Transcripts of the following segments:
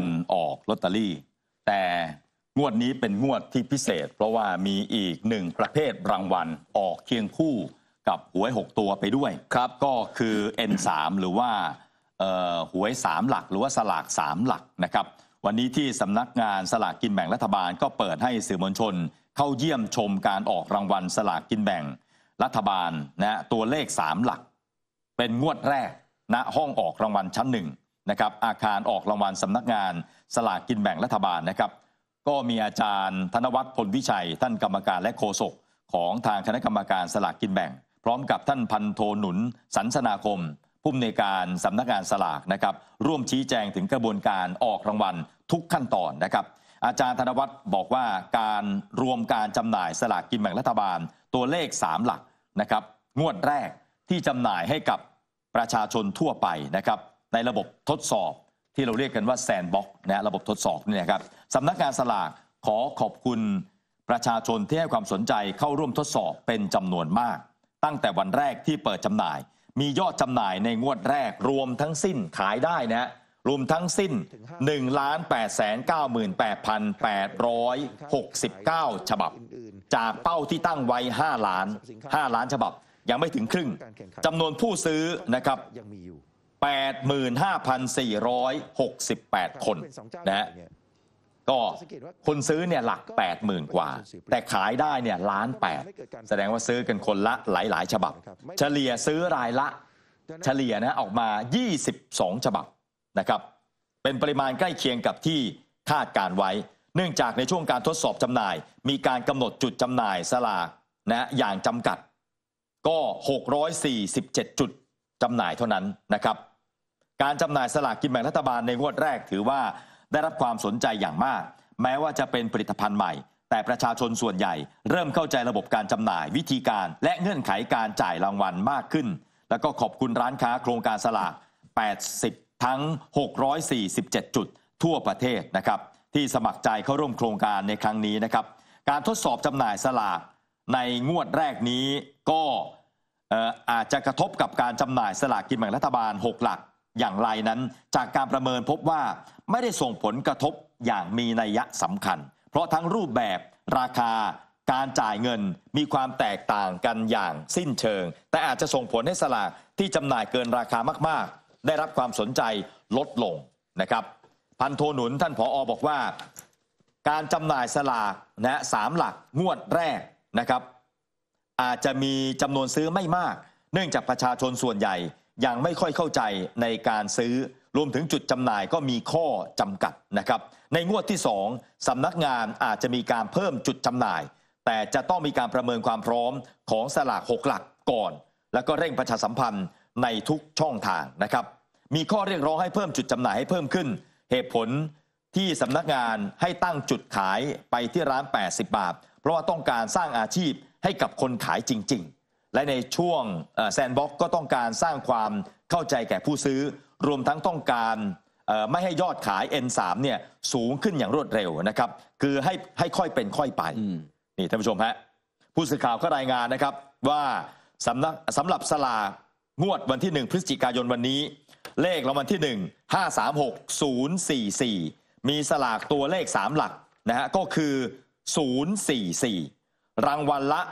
ันออกลอตเตอรี่แต่งวดนี้เป็นงวดที่พิเศษ เพราะว่ามีอีกหนึ่งประเภทรางวัลออกเคียงคู่กับหวย6 ตัวไปด้วย ครับก็คือ N3 หรือว่าหวย 3 หลัก หรือว่าสลาก 3 หลักนะครับ วันนี้ที่สำนักงานสลากกินแบ่งรัฐบาลก็เปิดให้สื่อมวลชน เข้าเยี่ยมชมการออกรางวัลสลากกินแบ่งรัฐบาลนะตัวเลข 3 หลัก เป็นงวดแรกณนะห้องออกรางวัลชั้นหนึ่งนะครับอาคารออกรางวัลสำนักงาน สลากกินแบ่งรัฐบาลนะครับ ก็มีอาจารย์ ธนวัฒน์พลวิชัย ท่านกรรมการและโฆษกของทางคณะกรรมการสลากกินแบ่ง พร้อมกับท่านพันโทหนุนสันสนาคมผู้อำนวยการสำนักงานสลากนะครับ ร่วมชี้แจงถึงกระบวนการออกรางวัลทุกขั้นตอนนะครับ อาจารย์ธนวัฒน์บอกว่าการรวมการจำหน่ายสลากกินแบ่งรัฐบาลตัวเลข 3 หลักนะครับ งวดแรกที่จำหน่ายให้กับประชาชนทั่วไปนะครับในระบบทดสอบที่เราเรียกกันว่าแซนบ็อกนะระบบทดสอบนี่นะครับสำนักงานสลากขอขอบคุณ ประชาชนที่ให้ความสนใจเข้าร่วมทดสอบเป็นจำนวนมาก ตั้งแต่วันแรกที่เปิดจำหน่าย มียอดจำหน่ายในงวดแรก รวมทั้งสิ้นขายได้นะ รวมทั้งสิ้น 1 8 9 8 8 6 9 ฉบับ จากเป้าที่ตั้งไว้ 5 ล้าน 5 ล้านฉบับ ยังไม่ถึงครึ่งจำนวนผู้ซื้อนะครับ85,468 คนนะฮะก็คนซื้อเนี่ยหลัก 80,000 กว่า แต่ขายได้เนี่ยล้านแปดแสดงว่าซื้อกันคนละหลายหลายฉบับ เฉลี่ยซื้อรายละ เฉลี่ยนะออกมา 22 ฉบับนะครับ เป็นปริมาณใกล้เคียงกับที่คาดการไว้ เนื่องจากในช่วงการทดสอบจำหน่ายมีการกำหนดจุดจำหน่ายสลากนะอย่างจำกัด ก็ 647 จุดจำหน่ายเท่านั้นนะครับการจำหน่ายสลากกินแบ่งรัฐบาลในงวดแรกถือว่าได้รับความสนใจอย่างมาก แม้ว่าจะเป็นผลิตภัณฑ์ใหม่ แต่ประชาชนส่วนใหญ่ เริ่มเข้าใจระบบการจำหน่ายวิธีการและเงื่อนไขการจ่ายรางวัลมากขึ้น แล้วก็ขอบคุณร้านค้าโครงการสลาก 80 ทั้ง 647 จุดทั่วประเทศนะครับที่สมัครใจเข้าร่วมโครงการในครั้งนี้นะครับการทดสอบจำหน่ายสลากในงวดแรกนี้ก็อาจจะกระทบกับการจำหน่ายสลากกินแบ่งรัฐบาล 6 หลักอย่างไรนั้นจากการประเมินพบว่าไม่ได้ส่งผลกระทบอย่างมีนัยสำคัญ เพราะทั้งรูปแบบราคาการจ่ายเงิน มีความแตกต่างกันอย่างสิ้นเชิง แต่อาจจะส่งผลให้สลากที่จำหน่ายเกินราคามาก ๆ ได้รับความสนใจลดลงนะครับ พันโทหนุน ท่านผออบอกว่า การจำหน่ายสลากนะสามหลักงวดแรกนะครับ อาจจะมีจำนวนซื้อไม่มาก เนื่องจากประชาชนส่วนใหญ่ยังไม่ค่อยเข้าใจในการซื้อรวมถึงจุดจำหน่ายก็มีข้อจำกัดนะครับในงวดที่ 2 สำนักงานอาจจะมีการเพิ่มจุดจำหน่าย แต่จะต้องมีการประเมินความพร้อมของสลากหกหลักก่อน แล้วก็เร่งประชาสัมพันธ์ในทุกช่องทางนะครับมีข้อเรียกร้องให้เพิ่มจุดจำหน่ายให้เพิ่มขึ้น เหตุผลที่สำนักงานให้ตั้งจุดขายไปที่ร้าน80 บาท เพราะว่าต้องการสร้างอาชีพให้กับคนขายจริงๆและในช่วงแซนบ็อกก็ต้องการสร้างความเข้าใจแก่ผู้ซื้อรวมทั้งต้องการไม่ให้ยอดขาย N3 เนี่ยสูงขึ้นอย่างรวดเร็วนะครับ คือให้ให้ค่อยเป็นค่อยไปนี่ท่านผู้ชมฮะผู้สื่อข่าวก็รายงานนะครับ ว่าสำนักสำหรับสลางวดวันที่ 1 พฤศจิกายนวันนี้ เลขรางวัลที่ 1 536 044 มีสลากตัวเลข 3 หลักนะฮะก็คือ 044 รางวัลละ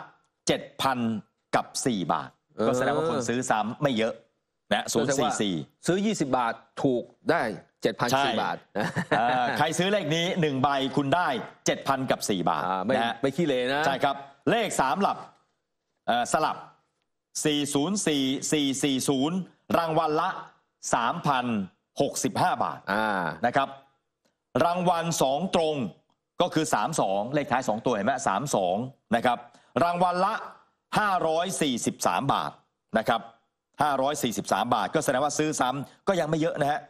7,000กับ 4 บาทก็แสดงว่าคนซื้อซ้ำไม่เยอะนะศูนย์สี่สี่ซื้อ 20 บาทถูกได้7สี่บาทใครซื้อเลขนี้1ใบคุณได้ 7,000กับ4 บาทนะไม่ขี้เลยนะ ใช่ครับ เลข 3 หลับสลับ 404 440รางวัลละ 3,065 บาทนะครับรางวัล 2 ตรงก็คือ 32 เลขท้าย 2 ตัวเห็นไหมสสามองนะครับรางวัลละ543 บาทนะครับ 543 บาท ก็แสดงว่าซื้อซ้ำก็ยังไม่เยอะนะฮะ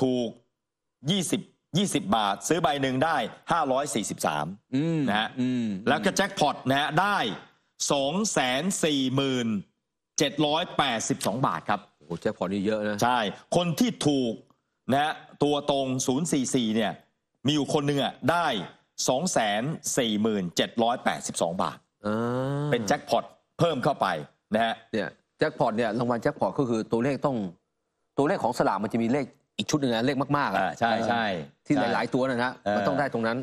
ถูก 20 20 บาท ซื้อใบหนึ่งได้ 543นะฮะแล้วก็แจ็คพอตนะฮะได้ 247,782 บาทครับโอ้แจ็คพอตนี่เยอะนะ ใช่ คนที่ถูกนะฮะตัวตรง 044เนี่ย มีอยู่คนหนึ่งอ่ะได้ 247,782 บาทเป็นแจ็คพอตเพิ่มเข้าไป นะฮะเนี่ยแจ็คพอตเนี่ยรางวัลแจ็คพอตก็คือตัวเลขต้องตัวเลขของสลากมันจะมีเลขอีกชุดหนึ่งนะ เลขมากๆอ่อ่ะใช่ใช่ที่หลายๆ ตัวนะฮะมันต้องได้ตรงนั้น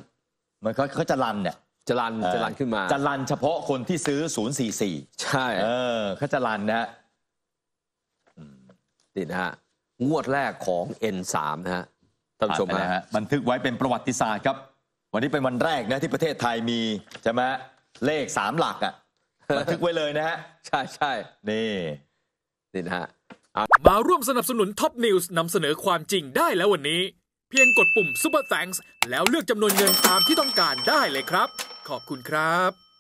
มันเขาเขาจะรันเนี่ยจะรัน จะรันขึ้นมา จะรันเฉพาะคนที่ซื้อศูนย์สี่สี่ใช่ เออเขาจะรันนะฮะนี่นะฮะงวดแรกของ N3 นะฮะท่านผู้ชมนะฮะบันทึกไว้เป็นประวัติศาสตร์ครับ วันนี้เป็นวันแรกนะที่ประเทศไทยมีใช่ไหมเลขสามหลักอ่ะบันทึกไว้เลยนะฮะ ใช่ใช่นี่นี่นะฮะมาร่วมสนับสนุนท็อปนิวส์นำเสนอความจริงได้แล้ววันนี้ เพียงกดปุ่ม Super Thanks แล้วเลือกจำนวนเงินตามที่ต้องการได้เลยครับ ขอบคุณครับ